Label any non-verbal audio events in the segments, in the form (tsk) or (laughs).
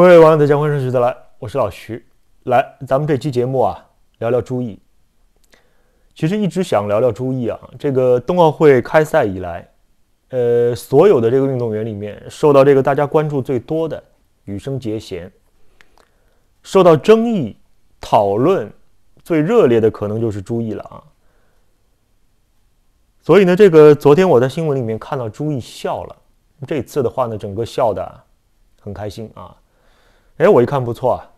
各位网友，江欢时事再来，我是老徐。来，咱们这期节目啊，聊聊朱毅。其实一直想聊聊朱毅啊。这个冬奥会开赛以来，呃，所有的这个运动员里面，受到这个大家关注最多的、羽生结弦，受到争议、讨论最热烈的，可能就是朱毅了啊。所以呢，这个昨天我在新闻里面看到朱毅笑了，这次的话呢，整个笑的很开心啊。哎，我一看不错啊，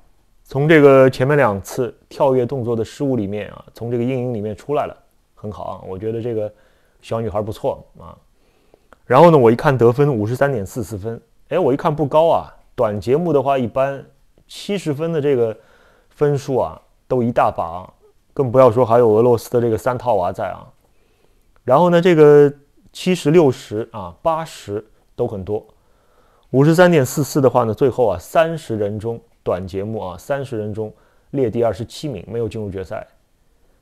从这个前面两次跳跃动作的失误里面啊，从这个阴影里面出来了，很好啊，我觉得这个小女孩不错啊。然后呢，我一看得分五十三点四四分，哎，我一看不高啊。短节目的话，一般七十分的这个分数啊，都一大把，更不要说还有俄罗斯的这个三套娃在啊。然后呢，这个七十六十啊，八十都很多。五十三点四四的话呢，最后啊三十人中短节目啊三十人中列第二十七名，没有进入决赛。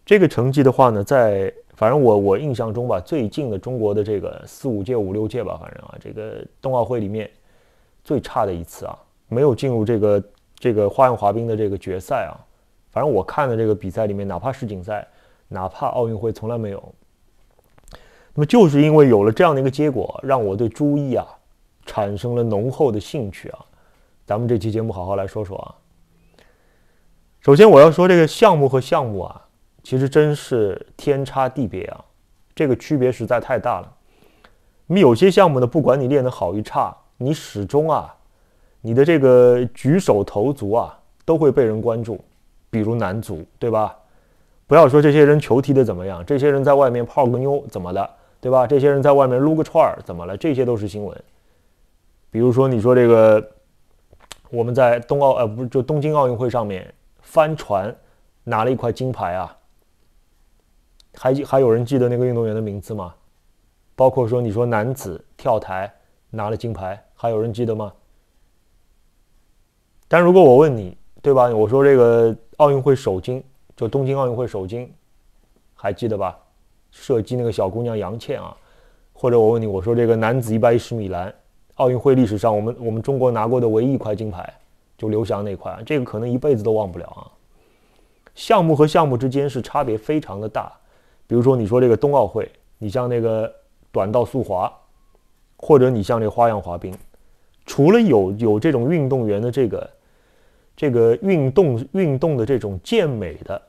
这个成绩的话呢，在反正我我印象中吧，最近的中国的这个四五届五六届吧，反正啊这个冬奥会里面最差的一次啊，没有进入这个这个花样滑冰的这个决赛啊。反正我看的这个比赛里面，哪怕世锦赛，哪怕奥运会，从来没有。那么就是因为有了这样的一个结果，让我对朱毅啊。产生了浓厚的兴趣啊！咱们这期节目好好来说说啊。首先，我要说这个项目和项目啊，其实真是天差地别啊，这个区别实在太大了。你有些项目呢，不管你练得好与差，你始终啊，你的这个举手投足啊，都会被人关注。比如男足，对吧？不要说这些人球踢的怎么样，这些人在外面泡个妞怎么的，对吧？这些人在外面撸个串儿怎么了？这些都是新闻。比如说，你说这个我们在冬奥呃，不是就东京奥运会上面帆船拿了一块金牌啊，还还有人记得那个运动员的名字吗？包括说你说男子跳台拿了金牌，还有人记得吗？但如果我问你，对吧？我说这个奥运会首金，就东京奥运会首金，还记得吧？射击那个小姑娘杨倩啊，或者我问你，我说这个男子一百一十米栏。奥运会历史上，我们我们中国拿过的唯一一块金牌，就刘翔那块，这个可能一辈子都忘不了啊。项目和项目之间是差别非常的大，比如说你说这个冬奥会，你像那个短道速滑，或者你像这花样滑冰，除了有有这种运动员的这个这个运动运动的这种健美的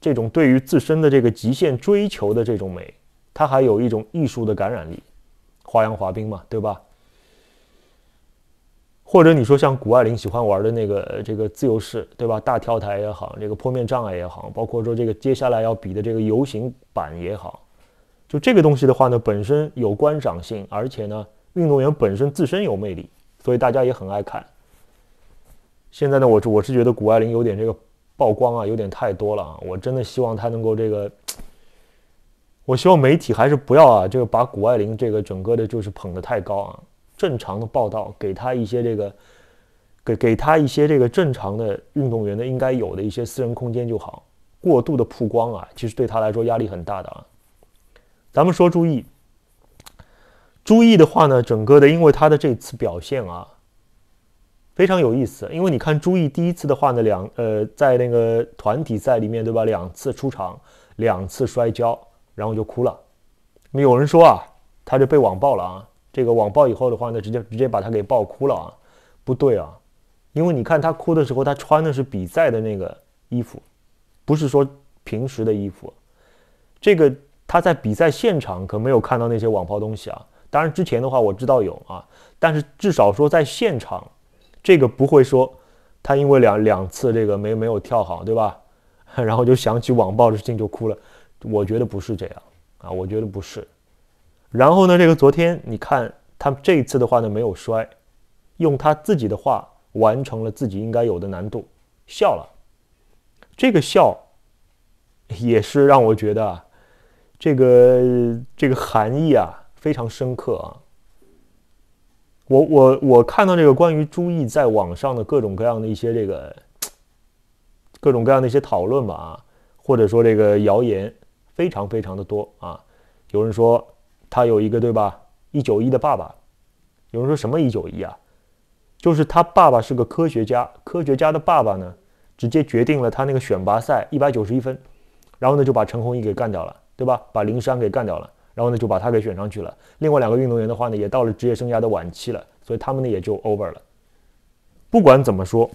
这种对于自身的这个极限追求的这种美，它还有一种艺术的感染力，花样滑冰嘛，对吧？或者你说像谷爱凌喜欢玩的那个这个自由式，对吧？大跳台也好，这个坡面障碍也好，包括说这个接下来要比的这个游行板也好，就这个东西的话呢，本身有观赏性，而且呢，运动员本身自身有魅力，所以大家也很爱看。现在呢，我我是觉得谷爱凌有点这个曝光啊，有点太多了啊，我真的希望她能够这个，我希望媒体还是不要啊，这个把谷爱凌这个整个的就是捧得太高啊。正常的报道，给他一些这个，给给他一些这个正常的运动员的应该有的一些私人空间就好。过度的曝光啊，其实对他来说压力很大的啊。咱们说，注意，朱毅的话呢，整个的，因为他的这次表现啊，非常有意思。因为你看，朱毅第一次的话呢，两呃，在那个团体赛里面，对吧？两次出场，两次摔跤，然后就哭了。有人说啊，他就被网暴了啊。这个网暴以后的话呢，直接直接把他给爆哭了啊！不对啊，因为你看他哭的时候，他穿的是比赛的那个衣服，不是说平时的衣服。这个他在比赛现场可没有看到那些网暴东西啊。当然之前的话我知道有啊，但是至少说在现场，这个不会说他因为两两次这个没没有跳好，对吧？(laughs) 然后就想起网暴的事情就哭了。我觉得不是这样啊，我觉得不是。然后呢？这个昨天你看他这一次的话呢，没有摔，用他自己的话完成了自己应该有的难度，笑了。这个笑也是让我觉得啊，这个这个含义啊非常深刻啊。我我我看到这个关于朱毅在网上的各种各样的一些这个各种各样的一些讨论吧啊，或者说这个谣言非常非常的多啊，有人说。他有一个对吧？一九一的爸爸，有人说什么一九一啊？就是他爸爸是个科学家，科学家的爸爸呢，直接决定了他那个选拔赛一百九十一分，然后呢就把陈红毅给干掉了，对吧？把林山给干掉了，然后呢就把他给选上去了。另外两个运动员的话呢，也到了职业生涯的晚期了，所以他们呢也就 over 了。不管怎么说，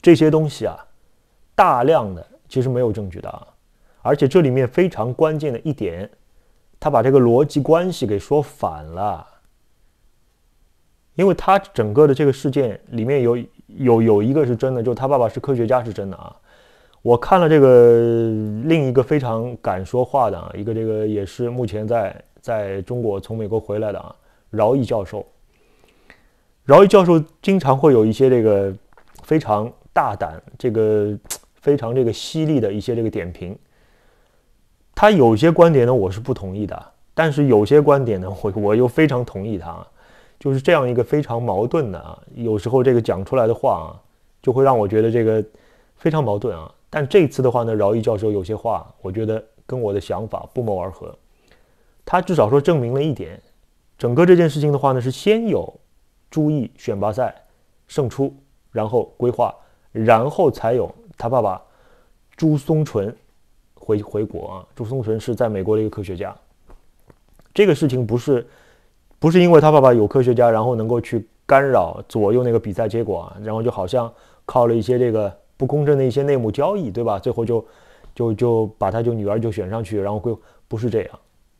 这些东西啊，大量的其实没有证据的啊，而且这里面非常关键的一点。他把这个逻辑关系给说反了，因为他整个的这个事件里面有有有一个是真的，就是他爸爸是科学家是真的啊。我看了这个另一个非常敢说话的啊，一个这个也是目前在在中国从美国回来的啊，饶毅教授。饶毅教授经常会有一些这个非常大胆、这个非常这个犀利的一些这个点评。他有些观点呢，我是不同意的；但是有些观点呢，我我又非常同意他，就是这样一个非常矛盾的啊。有时候这个讲出来的话啊，就会让我觉得这个非常矛盾啊。但这次的话呢，饶毅教授有些话，我觉得跟我的想法不谋而合。他至少说证明了一点，整个这件事情的话呢，是先有朱毅选拔赛胜出，然后规划，然后才有他爸爸朱松纯。回回国啊，朱松纯是在美国的一个科学家。这个事情不是不是因为他爸爸有科学家，然后能够去干扰左右那个比赛结果，啊，然后就好像靠了一些这个不公正的一些内幕交易，对吧？最后就就就把他就女儿就选上去，然后会不是这样。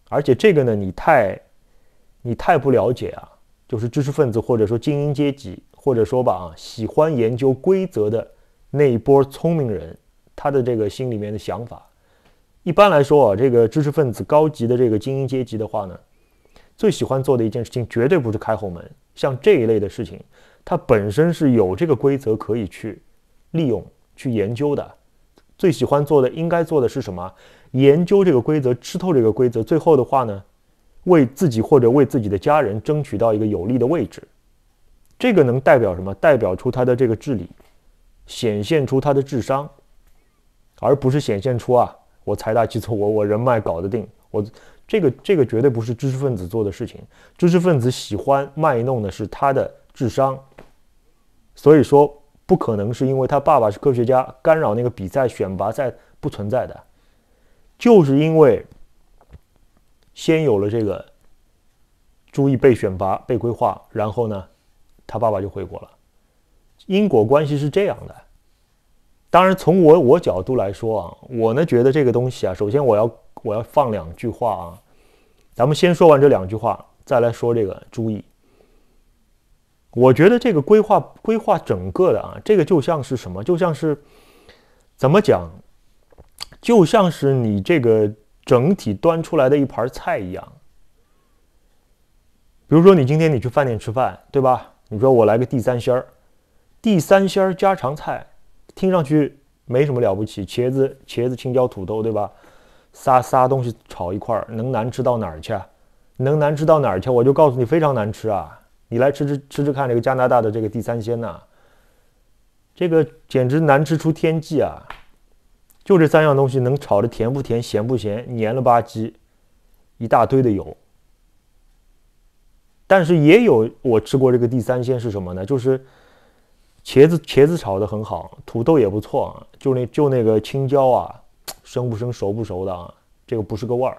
而且这个呢，你太你太不了解啊，就是知识分子或者说精英阶级或者说吧啊，喜欢研究规则的那一波聪明人，他的这个心里面的想法。一般来说啊，这个知识分子、高级的这个精英阶级的话呢，最喜欢做的一件事情，绝对不是开后门。像这一类的事情，它本身是有这个规则可以去利用、去研究的。最喜欢做的、应该做的是什么？研究这个规则，吃透这个规则。最后的话呢，为自己或者为自己的家人争取到一个有利的位置。这个能代表什么？代表出他的这个智力，显现出他的智商，而不是显现出啊。我财大气粗，我我人脉搞得定，我这个这个绝对不是知识分子做的事情。知识分子喜欢卖弄的是他的智商，所以说不可能是因为他爸爸是科学家干扰那个比赛选拔赛不存在的，就是因为先有了这个注意被选拔被规划，然后呢，他爸爸就回国了，因果关系是这样的。当然，从我我角度来说啊，我呢觉得这个东西啊，首先我要我要放两句话啊，咱们先说完这两句话，再来说这个注意。我觉得这个规划规划整个的啊，这个就像是什么？就像是怎么讲？就像是你这个整体端出来的一盘菜一样。比如说，你今天你去饭店吃饭，对吧？你说我来个地三鲜儿，地三鲜儿家常菜。听上去没什么了不起，茄子、茄子、青椒、土豆，对吧？仨仨东西炒一块儿，能难吃到哪儿去？能难吃到哪儿去？我就告诉你，非常难吃啊！你来吃吃吃吃看，这个加拿大的这个地三鲜呐，这个简直难吃出天际啊！就这三样东西能炒的甜不甜、咸不咸、黏了吧唧，一大堆的油。但是也有我吃过这个地三鲜是什么呢？就是。茄子茄子炒的很好，土豆也不错啊，就那就那个青椒啊，生不生，熟不熟的啊，这个不是个味儿。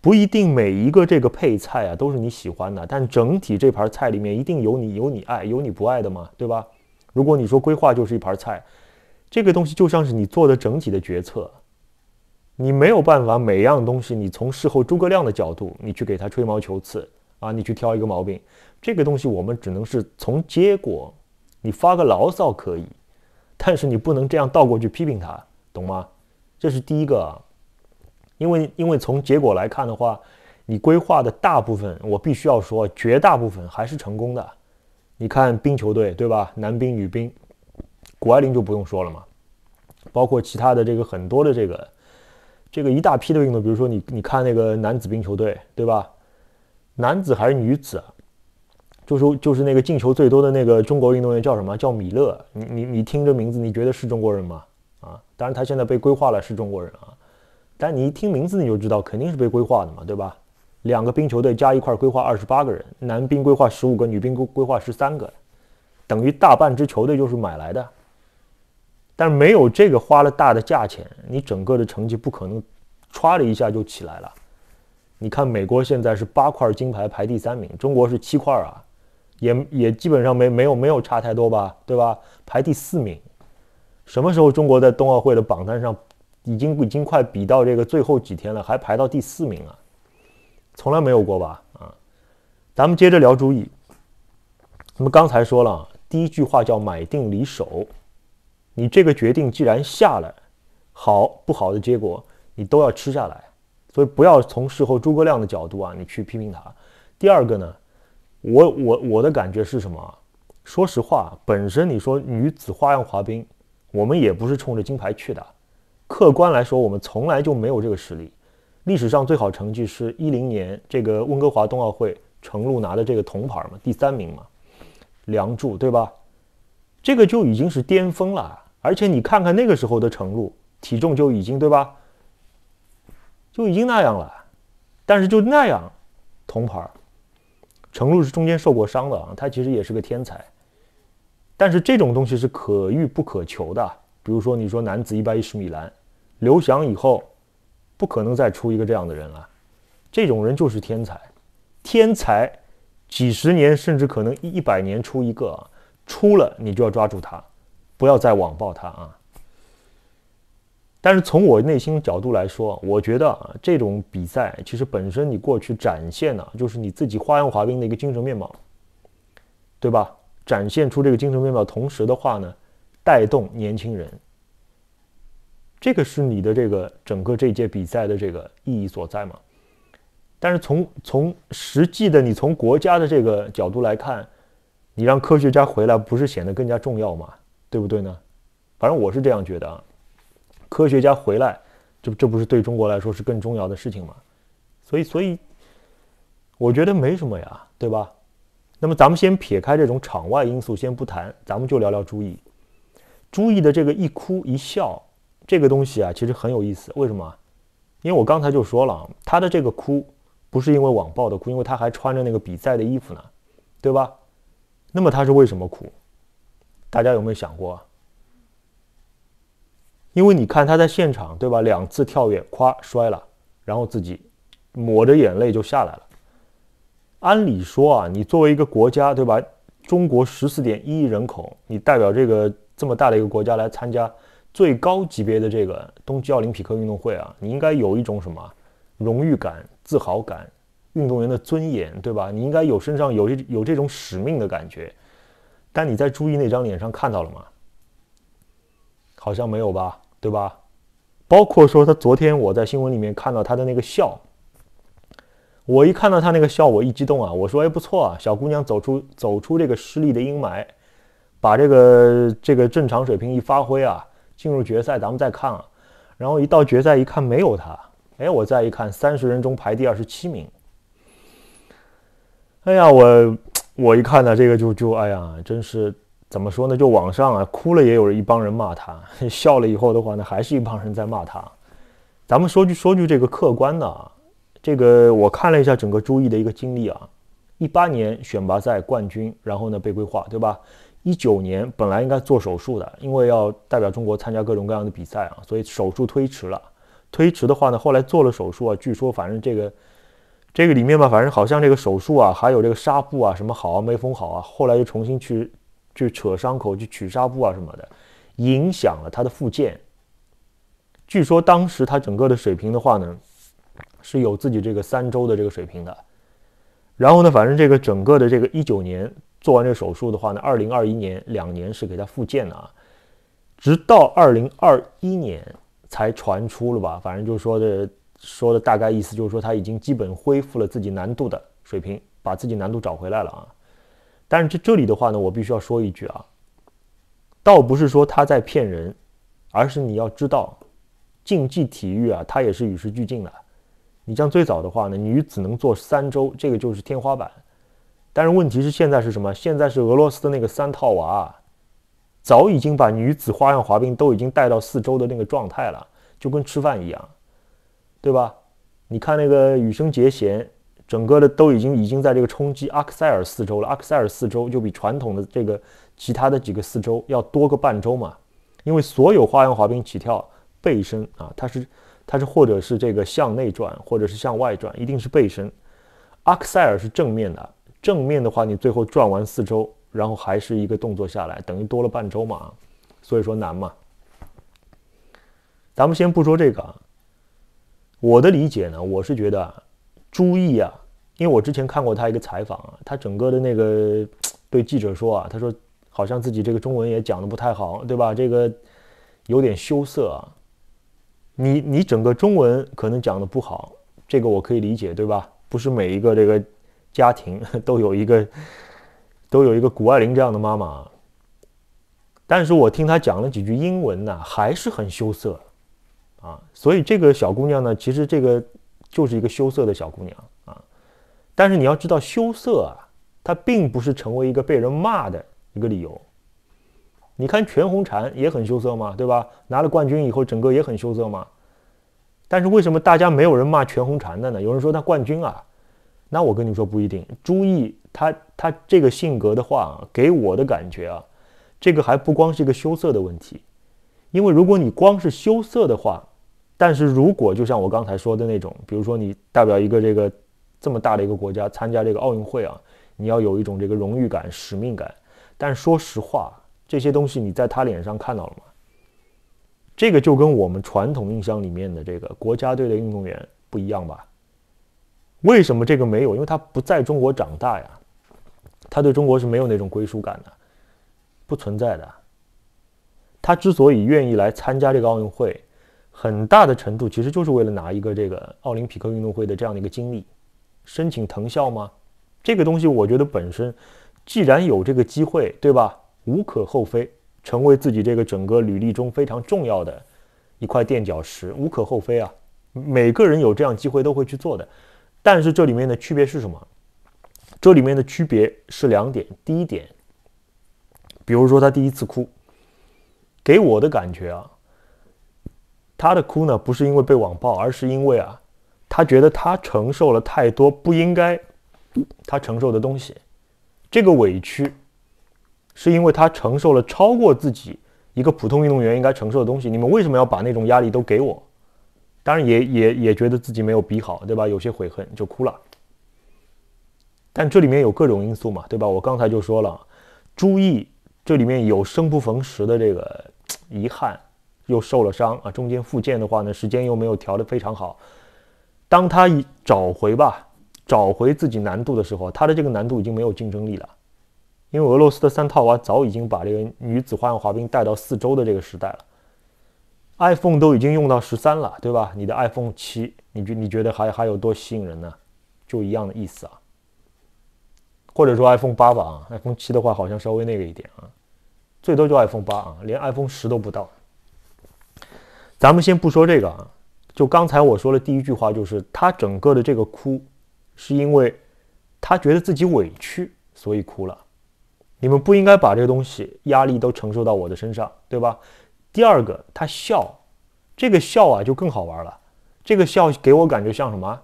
不一定每一个这个配菜啊都是你喜欢的，但整体这盘菜里面一定有你有你爱，有你不爱的嘛，对吧？如果你说规划就是一盘菜，这个东西就像是你做的整体的决策，你没有办法每样东西你从事后诸葛亮的角度，你去给他吹毛求疵啊，你去挑一个毛病。这个东西我们只能是从结果，你发个牢骚可以，但是你不能这样倒过去批评他，懂吗？这是第一个，因为因为从结果来看的话，你规划的大部分，我必须要说，绝大部分还是成功的。你看冰球队，对吧？男冰、女冰，谷爱凌就不用说了嘛，包括其他的这个很多的这个这个一大批的运动，比如说你你看那个男子冰球队，对吧？男子还是女子？就是就是那个进球最多的那个中国运动员叫什么？叫米勒。你你你听这名字，你觉得是中国人吗？啊，当然他现在被规划了是中国人啊。但你一听名字，你就知道肯定是被规划的嘛，对吧？两个冰球队加一块规划二十八个人，男兵规划十五个，女兵规规划十三个，等于大半支球队就是买来的。但是没有这个花了大的价钱，你整个的成绩不可能歘的一下就起来了。你看美国现在是八块金牌排第三名，中国是七块啊。也也基本上没没有没有差太多吧，对吧？排第四名，什么时候中国在冬奥会的榜单上已经已经快比到这个最后几天了，还排到第四名了，从来没有过吧？啊，咱们接着聊主意。那么刚才说了，第一句话叫买定离手，你这个决定既然下来，好不好的结果你都要吃下来，所以不要从事后诸葛亮的角度啊，你去批评他。第二个呢？我我我的感觉是什么？说实话，本身你说女子花样滑冰，我们也不是冲着金牌去的。客观来说，我们从来就没有这个实力。历史上最好成绩是一零年这个温哥华冬奥会，程璐拿的这个铜牌嘛，第三名嘛。梁祝对吧？这个就已经是巅峰了。而且你看看那个时候的程璐，体重就已经对吧？就已经那样了。但是就那样，铜牌。程璐是中间受过伤的啊，他其实也是个天才，但是这种东西是可遇不可求的。比如说，你说男子一百一十米栏，刘翔以后不可能再出一个这样的人了，这种人就是天才，天才几十年甚至可能一百年出一个，出了你就要抓住他，不要再网暴他啊。但是从我内心角度来说，我觉得啊，这种比赛其实本身你过去展现的就是你自己花样滑冰的一个精神面貌，对吧？展现出这个精神面貌，同时的话呢，带动年轻人，这个是你的这个整个这届比赛的这个意义所在嘛？但是从从实际的你从国家的这个角度来看，你让科学家回来不是显得更加重要嘛？对不对呢？反正我是这样觉得啊。科学家回来，这这不是对中国来说是更重要的事情吗？所以，所以我觉得没什么呀，对吧？那么咱们先撇开这种场外因素，先不谈，咱们就聊聊朱毅。朱毅的这个一哭一笑，这个东西啊，其实很有意思。为什么？因为我刚才就说了，他的这个哭不是因为网暴的哭，因为他还穿着那个比赛的衣服呢，对吧？那么他是为什么哭？大家有没有想过？因为你看他在现场，对吧？两次跳跃，夸摔了，然后自己抹着眼泪就下来了。按理说啊，你作为一个国家，对吧？中国十四点一亿人口，你代表这个这么大的一个国家来参加最高级别的这个冬季奥林匹克运动会啊，你应该有一种什么荣誉感、自豪感、运动员的尊严，对吧？你应该有身上有一有这种使命的感觉。但你在朱毅那张脸上看到了吗？好像没有吧，对吧？包括说他昨天我在新闻里面看到他的那个笑，我一看到他那个笑，我一激动啊，我说哎不错啊，小姑娘走出走出这个失利的阴霾，把这个这个正常水平一发挥啊，进入决赛咱们再看啊。然后一到决赛一看没有他，哎，我再一看三十人中排第二十七名，哎呀，我我一看呢这个就就哎呀，真是。怎么说呢？就网上啊，哭了也有一帮人骂他，(laughs) 笑了以后的话呢，还是一帮人在骂他。咱们说句说句这个客观的，啊，这个我看了一下整个朱毅的一个经历啊，一八年选拔赛冠军，然后呢被规划，对吧？一九年本来应该做手术的，因为要代表中国参加各种各样的比赛啊，所以手术推迟了。推迟的话呢，后来做了手术啊，据说反正这个这个里面吧，反正好像这个手术啊，还有这个纱布啊什么好没封好啊，后来又重新去。去扯伤口，去取纱布啊什么的，影响了他的复健。据说当时他整个的水平的话呢，是有自己这个三周的这个水平的。然后呢，反正这个整个的这个一九年做完这个手术的话呢，二零二一年两年是给他复健的啊，直到二零二一年才传出了吧。反正就是说的说的大概意思就是说他已经基本恢复了自己难度的水平，把自己难度找回来了啊。但是这这里的话呢，我必须要说一句啊，倒不是说他在骗人，而是你要知道，竞技体育啊，它也是与时俱进的。你像最早的话呢，女子能做三周，这个就是天花板。但是问题是现在是什么？现在是俄罗斯的那个三套娃，早已经把女子花样滑冰都已经带到四周的那个状态了，就跟吃饭一样，对吧？你看那个羽生结弦。整个的都已经已经在这个冲击阿克塞尔四周了，阿克塞尔四周就比传统的这个其他的几个四周要多个半周嘛，因为所有花样滑冰起跳背身啊，它是它是或者是这个向内转，或者是向外转，一定是背身。阿克塞尔是正面的，正面的话你最后转完四周，然后还是一个动作下来，等于多了半周嘛，所以说难嘛。咱们先不说这个，我的理解呢，我是觉得。注意啊，因为我之前看过他一个采访啊，他整个的那个 (tsk) 对记者说啊，他说好像自己这个中文也讲的不太好，对吧？这个有点羞涩啊。你你整个中文可能讲的不好，这个我可以理解，对吧？不是每一个这个家庭 (laughs) 都有一个都有一个谷爱凌这样的妈妈。但是我听她讲了几句英文呢，还是很羞涩啊。所以这个小姑娘呢，其实这个。就是一个羞涩的小姑娘啊，但是你要知道，羞涩啊，它并不是成为一个被人骂的一个理由。你看全红婵也很羞涩嘛，对吧？拿了冠军以后，整个也很羞涩嘛。但是为什么大家没有人骂全红婵的呢？有人说她冠军啊，那我跟你说不一定。朱毅她她这个性格的话，给我的感觉啊，这个还不光是一个羞涩的问题，因为如果你光是羞涩的话。但是如果就像我刚才说的那种，比如说你代表一个这个这么大的一个国家参加这个奥运会啊，你要有一种这个荣誉感、使命感。但说实话，这些东西你在他脸上看到了吗？这个就跟我们传统印象里面的这个国家队的运动员不一样吧？为什么这个没有？因为他不在中国长大呀，他对中国是没有那种归属感的，不存在的。他之所以愿意来参加这个奥运会。很大的程度，其实就是为了拿一个这个奥林匹克运动会的这样的一个经历，申请藤校吗？这个东西我觉得本身，既然有这个机会，对吧？无可厚非，成为自己这个整个履历中非常重要的一块垫脚石，无可厚非啊。每个人有这样机会都会去做的，但是这里面的区别是什么？这里面的区别是两点。第一点，比如说他第一次哭，给我的感觉啊。他的哭呢，不是因为被网暴，而是因为啊，他觉得他承受了太多不应该他承受的东西，这个委屈，是因为他承受了超过自己一个普通运动员应该承受的东西。你们为什么要把那种压力都给我？当然也也也觉得自己没有比好，对吧？有些悔恨就哭了。但这里面有各种因素嘛，对吧？我刚才就说了，注意这里面有生不逢时的这个遗憾。又受了伤啊！中间复健的话呢，时间又没有调得非常好。当他找回吧，找回自己难度的时候，他的这个难度已经没有竞争力了。因为俄罗斯的三套娃早已经把这个女子花样滑冰带到四周的这个时代了。iPhone 都已经用到十三了，对吧？你的 iPhone 七，你觉你觉得还还有多吸引人呢？就一样的意思啊。或者说 iPhone 八吧啊，iPhone 七的话好像稍微那个一点啊，最多就 iPhone 八啊，连 iPhone 十都不到。咱们先不说这个啊，就刚才我说的第一句话，就是他整个的这个哭，是因为他觉得自己委屈，所以哭了。你们不应该把这个东西压力都承受到我的身上，对吧？第二个，他笑，这个笑啊就更好玩了。这个笑给我感觉像什么？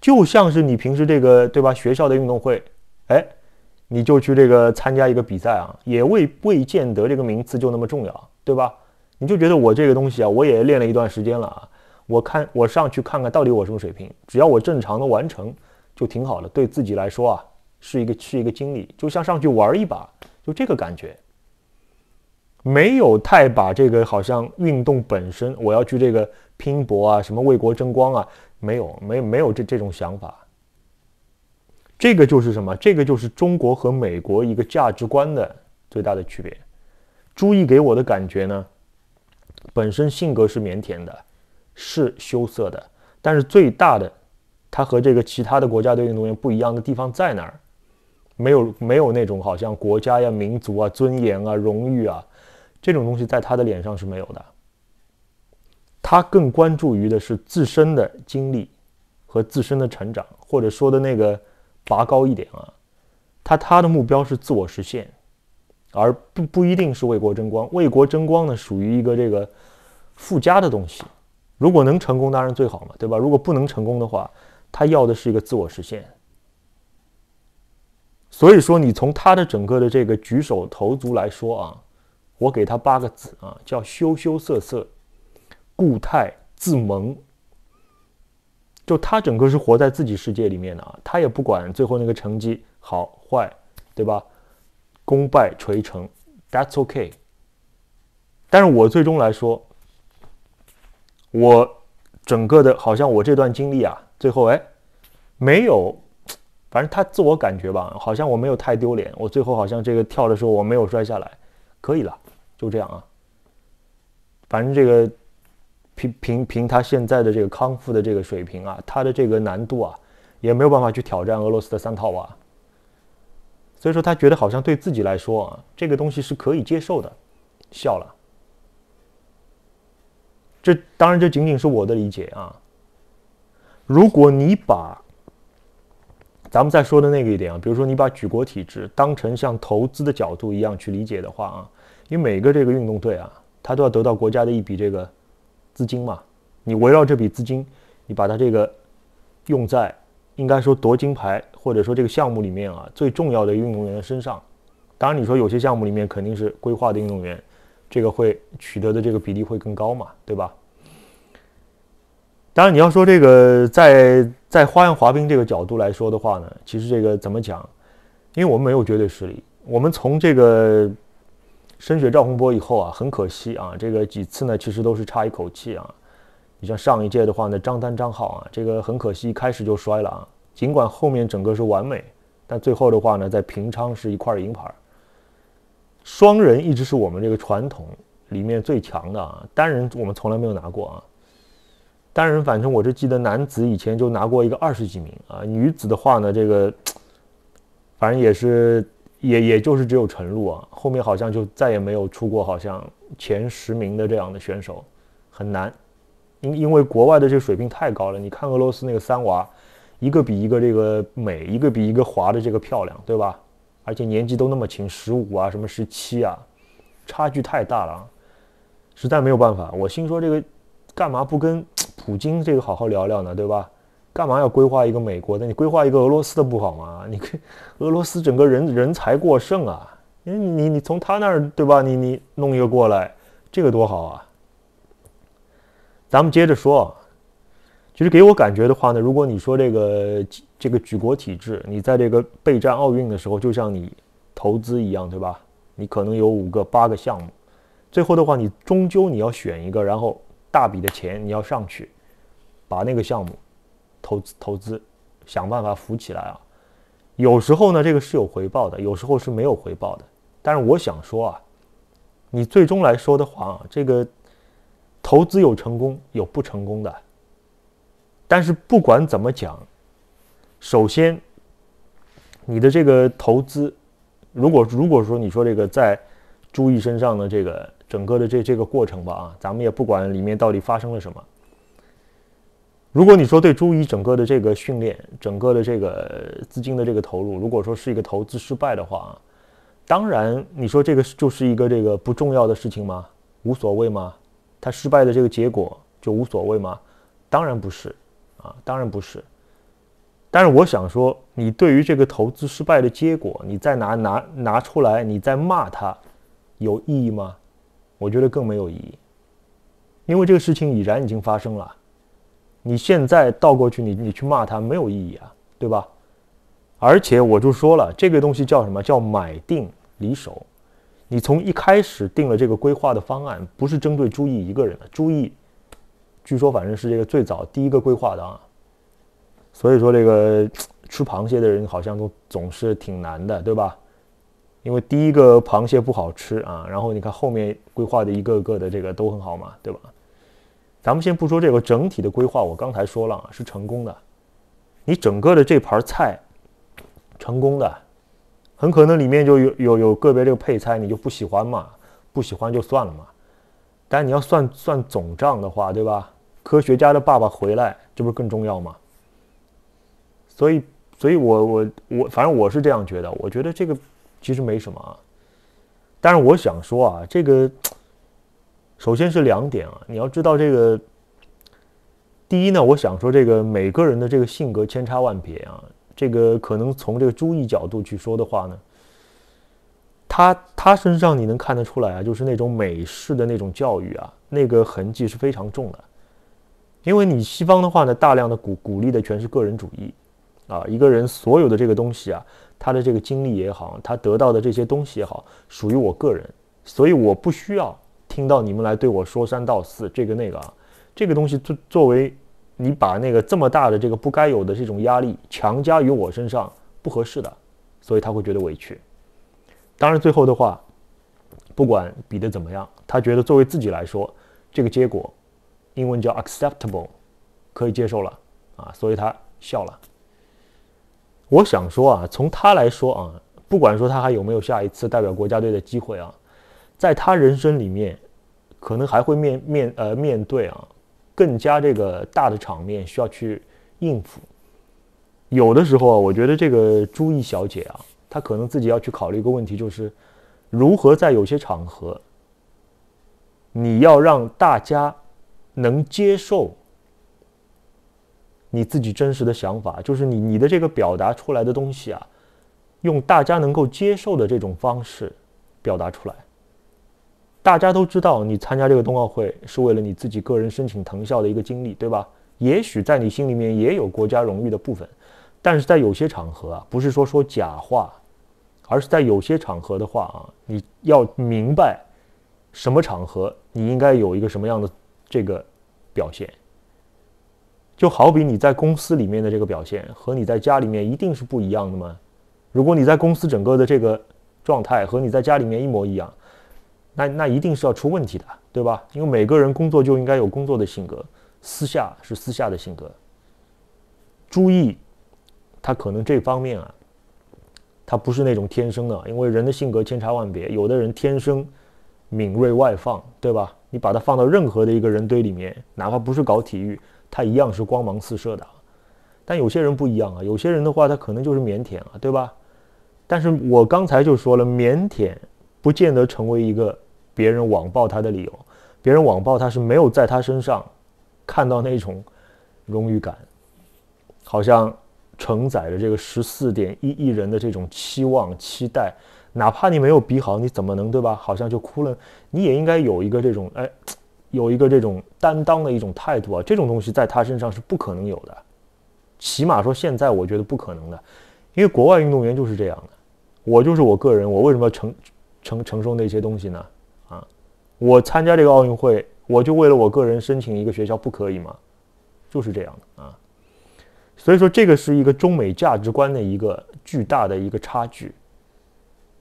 就像是你平时这个对吧？学校的运动会，哎，你就去这个参加一个比赛啊，也未未见得这个名次就那么重要，对吧？你就觉得我这个东西啊，我也练了一段时间了啊。我看我上去看看到底我什么水平，只要我正常的完成就挺好的，对自己来说啊是一个是一个经历，就像上去玩一把，就这个感觉。没有太把这个好像运动本身，我要去这个拼搏啊，什么为国争光啊，没有没没有这这种想法。这个就是什么？这个就是中国和美国一个价值观的最大的区别。朱毅给我的感觉呢？本身性格是腼腆的，是羞涩的，但是最大的，他和这个其他的国家队运动员不一样的地方在哪儿？没有没有那种好像国家呀、民族啊、尊严啊、荣誉啊，这种东西在他的脸上是没有的。他更关注于的是自身的经历和自身的成长，或者说的那个拔高一点啊，他他的目标是自我实现。而不不一定是为国争光，为国争光呢，属于一个这个附加的东西。如果能成功，当然最好嘛，对吧？如果不能成功的话，他要的是一个自我实现。所以说，你从他的整个的这个举手投足来说啊，我给他八个字啊，叫羞羞涩涩、固态自萌。就他整个是活在自己世界里面的啊，他也不管最后那个成绩好坏，对吧？功败垂成，That's okay。但是我最终来说，我整个的好像我这段经历啊，最后哎，没有，反正他自我感觉吧，好像我没有太丢脸。我最后好像这个跳的时候我没有摔下来，可以了，就这样啊。反正这个凭凭凭他现在的这个康复的这个水平啊，他的这个难度啊，也没有办法去挑战俄罗斯的三套娃。所以说他觉得好像对自己来说啊，这个东西是可以接受的，笑了。这当然这仅仅是我的理解啊。如果你把咱们再说的那个一点啊，比如说你把举国体制当成像投资的角度一样去理解的话啊，因为每个这个运动队啊，他都要得到国家的一笔这个资金嘛。你围绕这笔资金，你把它这个用在。应该说夺金牌，或者说这个项目里面啊最重要的运动员身上，当然你说有些项目里面肯定是规划的运动员，这个会取得的这个比例会更高嘛，对吧？当然你要说这个在在花样滑冰这个角度来说的话呢，其实这个怎么讲？因为我们没有绝对实力，我们从这个深雪赵洪波以后啊，很可惜啊，这个几次呢其实都是差一口气啊。你像上一届的话呢，张丹张昊啊，这个很可惜，一开始就摔了啊。尽管后面整个是完美，但最后的话呢，在平昌是一块银牌。双人一直是我们这个传统里面最强的啊，单人我们从来没有拿过啊。单人反正我就记得男子以前就拿过一个二十几名啊，女子的话呢，这个反正也是也也就是只有陈露啊，后面好像就再也没有出过好像前十名的这样的选手，很难。因因为国外的这个水平太高了，你看俄罗斯那个三娃，一个比一个这个美，一个比一个滑的这个漂亮，对吧？而且年纪都那么轻，十五啊，什么十七啊，差距太大了，实在没有办法。我心说这个，干嘛不跟 (tsk) 普京这个好好聊聊呢，对吧？干嘛要规划一个美国的？你规划一个俄罗斯的不好吗？你 (laughs) 俄罗斯整个人人才过剩啊，你你从他那儿对吧？你你弄一个过来，这个多好啊！咱们接着说，其实给我感觉的话呢，如果你说这个这个举国体制，你在这个备战奥运的时候，就像你投资一样，对吧？你可能有五个、八个项目，最后的话，你终究你要选一个，然后大笔的钱你要上去，把那个项目投资投资，想办法扶起来啊。有时候呢，这个是有回报的，有时候是没有回报的。但是我想说啊，你最终来说的话啊，这个。投资有成功有不成功的，但是不管怎么讲，首先，你的这个投资，如果如果说你说这个在朱毅身上的这个整个的这这个过程吧，啊，咱们也不管里面到底发生了什么。如果你说对朱毅整个的这个训练，整个的这个资金的这个投入，如果说是一个投资失败的话，啊，当然你说这个就是一个这个不重要的事情吗？无所谓吗？他失败的这个结果就无所谓吗？当然不是，啊，当然不是。但是我想说，你对于这个投资失败的结果，你再拿拿拿出来，你在骂他，有意义吗？我觉得更没有意义，因为这个事情已然已经发生了，你现在倒过去，你你去骂他没有意义啊，对吧？而且我就说了，这个东西叫什么？叫买定离手。你从一开始定了这个规划的方案，不是针对朱毅一个人的。朱毅据说反正是这个最早第一个规划的啊，所以说这个吃螃蟹的人好像都总是挺难的，对吧？因为第一个螃蟹不好吃啊，然后你看后面规划的一个个的这个都很好嘛，对吧？咱们先不说这个整体的规划，我刚才说了啊、是成功的，你整个的这盘菜成功的。很可能里面就有有有个别这个配菜你就不喜欢嘛，不喜欢就算了嘛。但你要算算总账的话，对吧？科学家的爸爸回来，这不是更重要吗？所以，所以我我我，反正我是这样觉得。我觉得这个其实没什么啊。但是我想说啊，这个首先是两点啊，你要知道这个。第一呢，我想说这个每个人的这个性格千差万别啊。这个可能从这个朱毅角度去说的话呢，他他身上你能看得出来啊，就是那种美式的那种教育啊，那个痕迹是非常重的，因为你西方的话呢，大量的鼓鼓励的全是个人主义，啊，一个人所有的这个东西啊，他的这个经历也好，他得到的这些东西也好，属于我个人，所以我不需要听到你们来对我说三道四，这个那个啊，这个东西作作为。你把那个这么大的这个不该有的这种压力强加于我身上，不合适的，所以他会觉得委屈。当然，最后的话，不管比的怎么样，他觉得作为自己来说，这个结果，英文叫 acceptable，可以接受了啊，所以他笑了。我想说啊，从他来说啊，不管说他还有没有下一次代表国家队的机会啊，在他人生里面，可能还会面面呃面对啊。更加这个大的场面需要去应付，有的时候啊，我觉得这个朱毅小姐啊，她可能自己要去考虑一个问题，就是如何在有些场合，你要让大家能接受你自己真实的想法，就是你你的这个表达出来的东西啊，用大家能够接受的这种方式表达出来。大家都知道，你参加这个冬奥会是为了你自己个人申请藤校的一个经历，对吧？也许在你心里面也有国家荣誉的部分，但是在有些场合啊，不是说说假话，而是在有些场合的话啊，你要明白，什么场合你应该有一个什么样的这个表现。就好比你在公司里面的这个表现和你在家里面一定是不一样的嘛？如果你在公司整个的这个状态和你在家里面一模一样。那那一定是要出问题的，对吧？因为每个人工作就应该有工作的性格，私下是私下的性格。注意，他可能这方面啊，他不是那种天生的，因为人的性格千差万别。有的人天生敏锐外放，对吧？你把他放到任何的一个人堆里面，哪怕不是搞体育，他一样是光芒四射的。但有些人不一样啊，有些人的话，他可能就是腼腆啊，对吧？但是我刚才就说了，腼腆不见得成为一个。别人网暴他的理由，别人网暴他是没有在他身上看到那种荣誉感，好像承载着这个十四点一亿人的这种期望期待，哪怕你没有比好，你怎么能对吧？好像就哭了，你也应该有一个这种哎，有一个这种担当的一种态度啊！这种东西在他身上是不可能有的，起码说现在我觉得不可能的，因为国外运动员就是这样的。我就是我个人，我为什么要承承承受那些东西呢？啊，我参加这个奥运会，我就为了我个人申请一个学校，不可以吗？就是这样的啊，所以说这个是一个中美价值观的一个巨大的一个差距。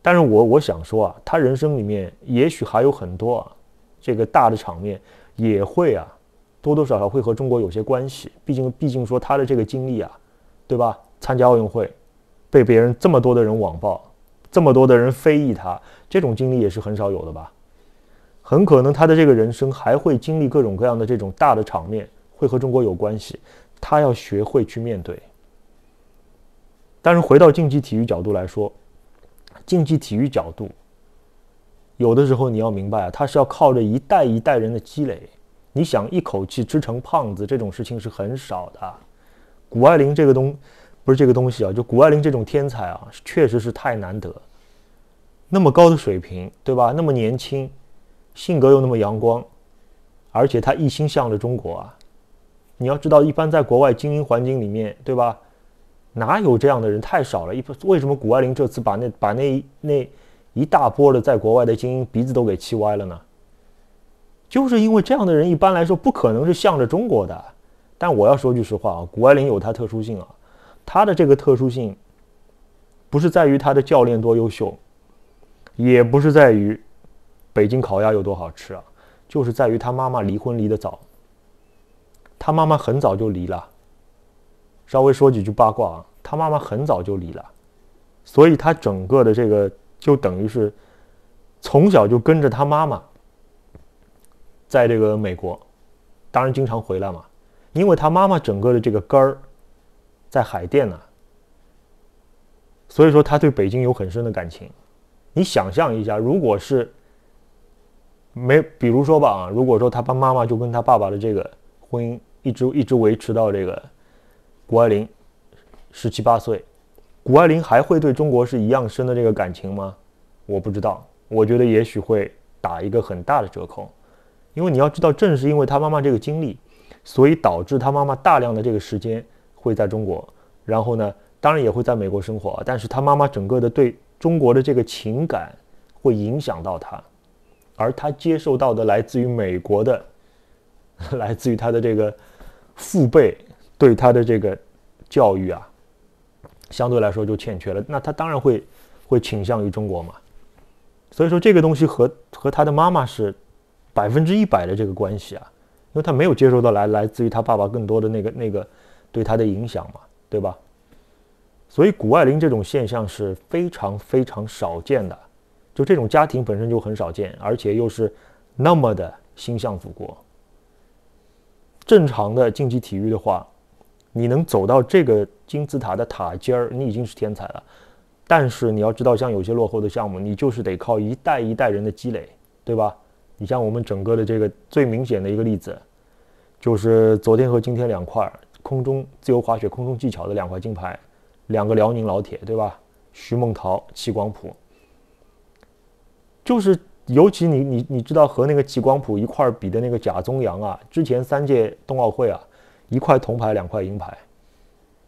但是我我想说啊，他人生里面也许还有很多啊，这个大的场面也会啊，多多少少会和中国有些关系。毕竟，毕竟说他的这个经历啊，对吧？参加奥运会，被别人这么多的人网暴，这么多的人非议他，这种经历也是很少有的吧。很可能他的这个人生还会经历各种各样的这种大的场面，会和中国有关系。他要学会去面对。但是回到竞技体育角度来说，竞技体育角度，有的时候你要明白啊，他是要靠着一代一代人的积累。你想一口气吃成胖子这种事情是很少的。谷爱凌这个东，不是这个东西啊，就谷爱凌这种天才啊，确实是太难得。那么高的水平，对吧？那么年轻。性格又那么阳光，而且他一心向着中国啊！你要知道，一般在国外精英环境里面，对吧？哪有这样的人太少了？一为什么谷爱凌这次把那把那那一大波的在国外的精英鼻子都给气歪了呢？就是因为这样的人一般来说不可能是向着中国的。但我要说句实话啊，谷爱凌有她特殊性啊，她的这个特殊性，不是在于她的教练多优秀，也不是在于。北京烤鸭有多好吃啊？就是在于他妈妈离婚离得早，他妈妈很早就离了。稍微说几句八卦啊，他妈妈很早就离了，所以他整个的这个就等于是从小就跟着他妈妈在这个美国，当然经常回来嘛，因为他妈妈整个的这个根儿在海淀呢。所以说他对北京有很深的感情。你想象一下，如果是……没，比如说吧，啊，如果说他爸妈妈就跟他爸爸的这个婚姻一直一直维持到这个谷爱凌十七八岁，谷爱凌还会对中国是一样深的这个感情吗？我不知道，我觉得也许会打一个很大的折扣，因为你要知道，正是因为他妈妈这个经历，所以导致他妈妈大量的这个时间会在中国，然后呢，当然也会在美国生活，但是他妈妈整个的对中国的这个情感会影响到他。而他接受到的来自于美国的，(laughs) 来自于他的这个父辈对他的这个教育啊，相对来说就欠缺了。那他当然会会倾向于中国嘛。所以说这个东西和和他的妈妈是百分之一百的这个关系啊，因为他没有接受到来来自于他爸爸更多的那个那个对他的影响嘛，对吧？所以谷爱凌这种现象是非常非常少见的。就这种家庭本身就很少见，而且又是那么的星向祖国。正常的竞技体育的话，你能走到这个金字塔的塔尖儿，你已经是天才了。但是你要知道，像有些落后的项目，你就是得靠一代一代人的积累，对吧？你像我们整个的这个最明显的一个例子，就是昨天和今天两块空中自由滑雪空中技巧的两块金牌，两个辽宁老铁，对吧？徐梦桃、齐广普，就是，尤其你你你知道和那个吉光普一块儿比的那个贾宗洋啊，之前三届冬奥会啊，一块铜牌，两块银牌，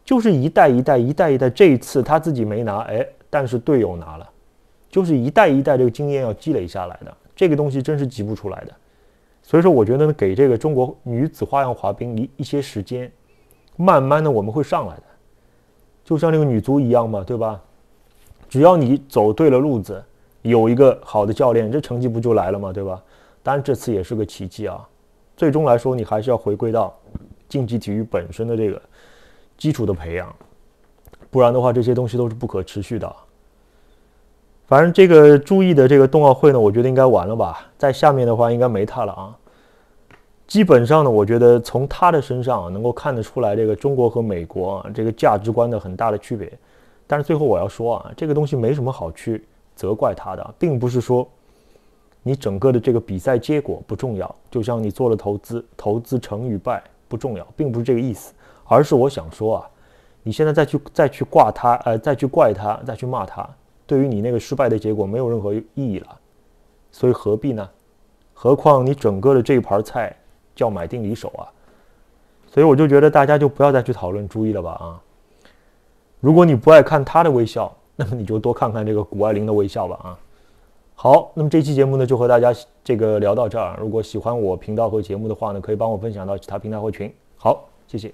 就是一代一代一代一代，这一次他自己没拿，哎，但是队友拿了，就是一代一代这个经验要积累下来的，这个东西真是急不出来的，所以说我觉得给这个中国女子花样滑冰一一些时间，慢慢的我们会上来的，就像那个女足一样嘛，对吧？只要你走对了路子。有一个好的教练，这成绩不就来了吗？对吧？当然，这次也是个奇迹啊！最终来说，你还是要回归到竞技体育本身的这个基础的培养，不然的话，这些东西都是不可持续的。反正这个注意的这个冬奥会呢，我觉得应该完了吧？在下面的话，应该没他了啊！基本上呢，我觉得从他的身上能够看得出来，这个中国和美国这个价值观的很大的区别。但是最后我要说啊，这个东西没什么好去。责怪他的，并不是说你整个的这个比赛结果不重要，就像你做了投资，投资成与败不重要，并不是这个意思，而是我想说啊，你现在再去再去挂他，呃，再去怪他，再去骂他，对于你那个失败的结果没有任何意义了，所以何必呢？何况你整个的这一盘菜叫买定离手啊，所以我就觉得大家就不要再去讨论，注意了吧啊！如果你不爱看他的微笑。那么你就多看看这个谷爱凌的微笑吧啊！好，那么这期节目呢就和大家这个聊到这儿。如果喜欢我频道和节目的话呢，可以帮我分享到其他平台或群。好，谢谢。